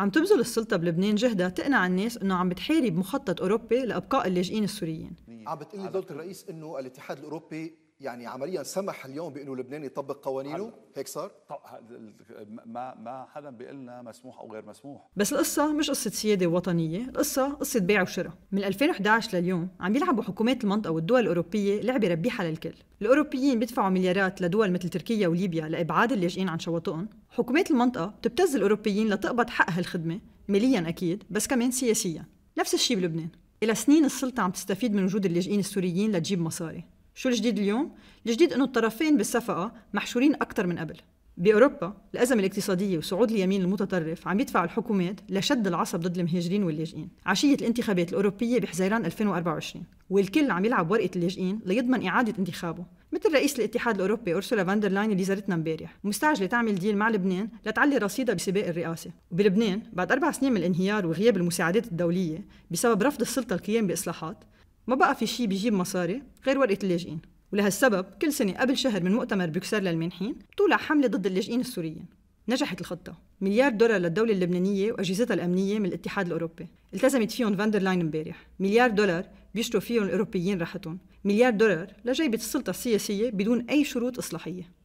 عم تبذل السلطة بلبنان جهدها تقنع الناس انه عم بتحارب مخطط اوروبي لابقاء اللاجئين السوريين عم بتقلي دولة الرئيس انه الاتحاد الاوروبي يعني عمليا سمح اليوم بانه لبنان يطبق قوانينه هيك صار ما ما حدا بيقول لنا مسموح او غير مسموح بس القصه مش قصه سياده وطنيه القصه قصه بيع وشراء من 2011 لليوم عم يلعبوا حكومات المنطقه والدول الاوروبيه لعبه ربيحه للكل الاوروبيين بيدفعوا مليارات لدول مثل تركيا وليبيا لابعاد اللاجئين عن شواطئهم حكومات المنطقه بتبتز الاوروبيين لتقبض حق هالخدمه ماليا اكيد بس كمان سياسيا نفس الشيء بلبنان إلى سنين السلطة عم تستفيد من وجود اللاجئين السوريين لتجيب مصاري شو الجديد اليوم؟ الجديد انه الطرفين بالصفقه محشورين اكثر من قبل باوروبا الازمه الاقتصاديه وصعود اليمين المتطرف عم يدفع الحكومات لشد العصب ضد المهاجرين واللاجئين عشيه الانتخابات الاوروبيه بحزيران 2024 والكل عم يلعب ورقه اللاجئين ليضمن اعاده انتخابه مثل رئيس الاتحاد الاوروبي اورسولا فاندرلاين اللي زارتنا امبارح ومستعجله تعمل ديل مع لبنان لتعلي رصيدها بسباق الرئاسه وبلبنان بعد اربع سنين من الانهيار وغياب المساعدات الدوليه بسبب رفض السلطه القيام باصلاحات ما بقى في شيء بيجيب مصاري غير ورقة اللاجئين ولهالسبب كل سنة قبل شهر من مؤتمر بيكسر للمانحين بتولع حملة ضد اللاجئين السوريين نجحت الخطة مليار دولار للدولة اللبنانية وأجهزتها الأمنية من الاتحاد الأوروبي التزمت فيهم فاندرلاين امبارح مليار دولار بيشتروا فيهم الأوروبيين راحتهم مليار دولار لجيبة السلطة السياسية بدون أي شروط إصلاحية